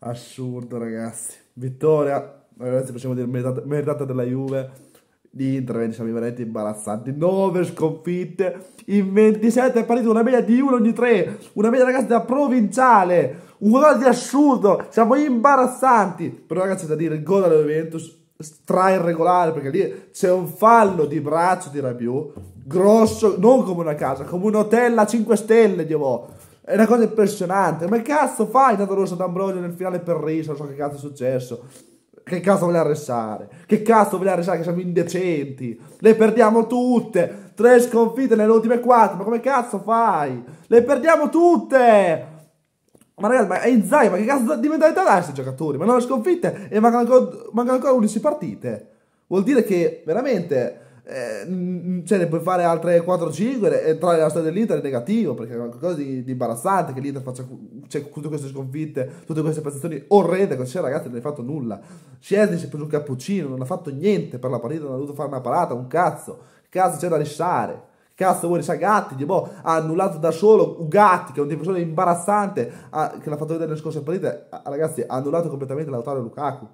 assurdo ragazzi vittoria ragazzi possiamo dire meritata, meritata della Juve l'Inter diciamo i veramente imbarazzanti 9 sconfitte in 27 partite una media di 1 ogni 3 una media ragazzi da provinciale un qualcosa di assurdo siamo imbarazzanti però ragazzi da dire il gol della Juventus stra irregolare perché lì c'è un fallo di braccio di Rabiot grosso non come una casa come un hotel a 5 stelle Dio è una cosa impressionante. Ma che cazzo fai tanto rosso D'Ambrosio nel finale per riso? Non so che cazzo è successo. Che cazzo vuole arrestare? Che cazzo vuole arrestare? che siamo indecenti? Le perdiamo tutte. Tre sconfitte nelle ultime quattro. Ma come cazzo fai? Le perdiamo tutte. Ma ragazzi, ma è Inzaghi, ma che cazzo di mentalità dà questi giocatori? Ma non le sconfitte e mancano ancora, mancano ancora 11 partite. Vuol dire che veramente eh, mm, mm, cioè ne puoi fare altre 4-5 e tra la storia dell'Inter è negativo perché è qualcosa di, di imbarazzante che l'Inter faccia cioè, tutte queste sconfitte tutte queste prestazioni orrende che c'è ragazzi non hai fatto nulla Scesi si è preso un cappuccino non ha fatto niente per la partita non ha dovuto fare una parata un cazzo cazzo c'è da risciare Cazzo vuoi risciare Gatti, di boh, ha annullato da solo Ugatti, che è un difensore imbarazzante, ha, che l'ha fatto vedere nelle scorse partite. Ha, ragazzi, ha annullato completamente l'autore Lukaku.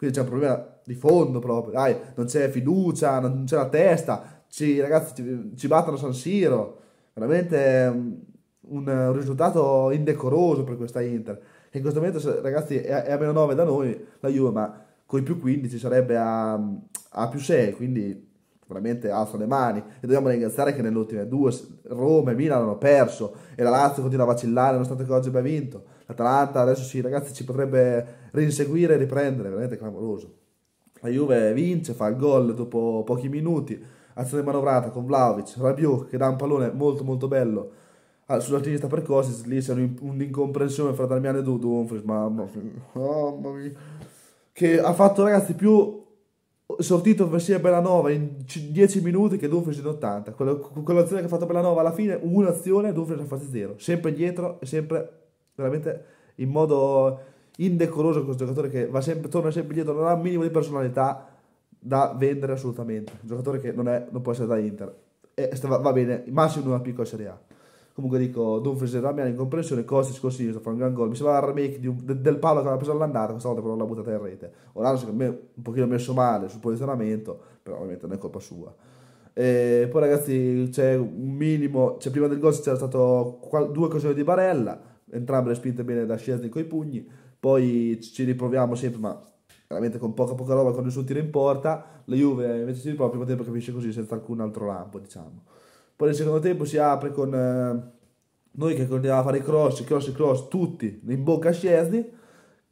Quindi c'è un problema di fondo proprio, dai, non c'è fiducia, non c'è la testa, ci, ragazzi ci, ci battono San Siro, veramente mm, un risultato indecoroso per questa Inter. Che in questo momento, ragazzi, è a meno 9 da noi la Juve, ma con i più 15 sarebbe a, a più 6, quindi veramente alzo le mani e dobbiamo ringraziare che nelle ultime due Roma e Milano hanno perso e la Lazio continua a vacillare nonostante che oggi abbia vinto Atalanta adesso sì ragazzi ci potrebbe rinseguire e riprendere, veramente clamoroso. La Juve vince, fa il gol dopo pochi minuti, azione manovrata con Vlaovic, Rabiot che dà un pallone molto molto bello ah, sulla sinistra per Kostic, lì c'è un'incomprensione fra Damiano e Dumfries, mamma mia, mamma mia, che ha fatto ragazzi più sortito offensiva Bellanova in 10 minuti che Dumfries in 80. quell'azione che ha fatto Bellanova alla fine, un'azione e Dumfries ha fatto 0. Sempre dietro e sempre veramente in modo indecoroso con questo giocatore che sempre, torna sempre dietro, non ha un minimo di personalità da vendere assolutamente. Un giocatore che non, è, non può essere da Inter. E va, va bene, massimo in una piccola Serie A. Comunque dico, Dumfries e Damiani in comprensione, Kostic con sinistra, fa un gran gol. Mi sembrava il remake un, de, del palo che aveva preso all'andata, questa volta però l'ha buttata in rete. Orlando secondo me un pochino messo male sul posizionamento, però ovviamente non è colpa sua. E poi ragazzi c'è un minimo, cioè prima del gol c'era stato due occasioni di Barella, entrambe le spinte bene da Szczesny coi pugni, poi ci riproviamo sempre, ma veramente con poca poca roba, con nessun tiro in porta, la Juve invece si riprova il primo tempo che finisce così, senza alcun altro lampo, diciamo. Poi nel secondo tempo si apre con eh, noi che continuiamo a fare i cross, cross e cross, tutti in bocca a Scesni,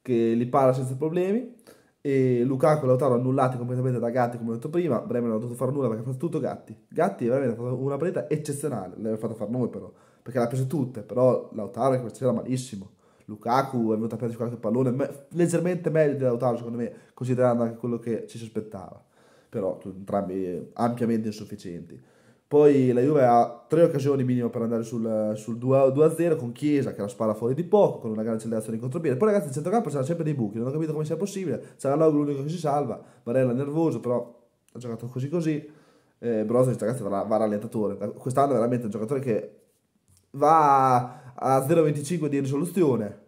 che li para senza problemi, e Lukaku e Lautaro annullati completamente da Gatti, come ho detto prima, Bremen non ha dovuto fare nulla perché ha fatto tutto Gatti. Gatti è veramente una partita eccezionale, l'aveva fatta fare noi però perché l'ha preso tutte, però Lautaro che faceva malissimo. Lukaku è venuto a prendere qualche pallone, ma, leggermente meglio di Lautaro secondo me, considerando anche quello che ci si aspettava, però entrambi ampiamente insufficienti. Poi la Juve ha tre occasioni minimo per andare sul, sul 2-0 con Chiesa che la spara fuori di poco, con una grande accelerazione in contropiede. Poi ragazzi il centrocampo c'erano sempre dei buchi, non ho capito come sia possibile, C'era Lauro l'unico che si salva, Varella nervoso però ha giocato così così. Eh, Brozovic ragazzi va, va rallentatore, quest'anno è veramente un giocatore che va a 0,25 di risoluzione.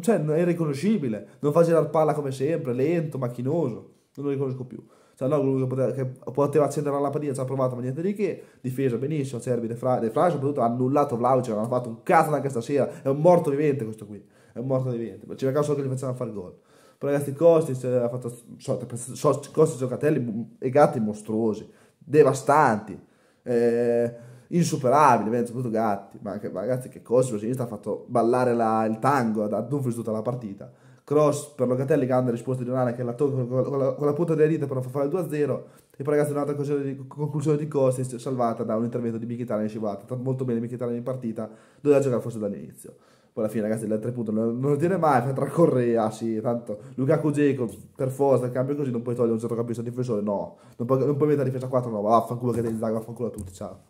cioè, non è riconoscibile. Non fa girare palla come sempre, lento, macchinoso. Non lo riconosco più. Cioè, no, che poteva, che poteva accendere la lampadina, ci ha provato, ma niente di che. Difesa benissimo, Cerbi e De Fra, soprattutto ha annullato Vlaucic, non cioè, hanno fatto un cazzo anche stasera. È un morto vivente questo qui. È un morto vivente. Ci mancava solo che gli facevano fare gol. Però ragazzi, Kostic eh, ha fatto so, so, Kostic giocatelli e gatti mostruosi, devastanti. Eh, insuperabile, bene, soprattutto Gatti, ma anche, ragazzi che Cross sulla sinistra ha fatto ballare la, il tango ad Dumfries tutta la partita, Cross per Locatelli che ha risposta di Onana che la tocca con, con, con, la punta delle dita per fare il 2-0, e poi ragazzi un'altra conclusione di Costi salvata da un intervento di Mkhitaryan in scivolata, molto bene Mkhitaryan in partita, doveva giocare forse dall'inizio. Poi alla fine ragazzi il 3 punti non, lo tiene mai, fa tra Correa, sì, tanto Lukaku Jacob per forza, cambio così, non puoi togliere un certo centrocampista difensore, no, non puoi, non puoi mettere la difesa 4, no, vaffanculo che devi dare, vaffanculo a tutti, ciao.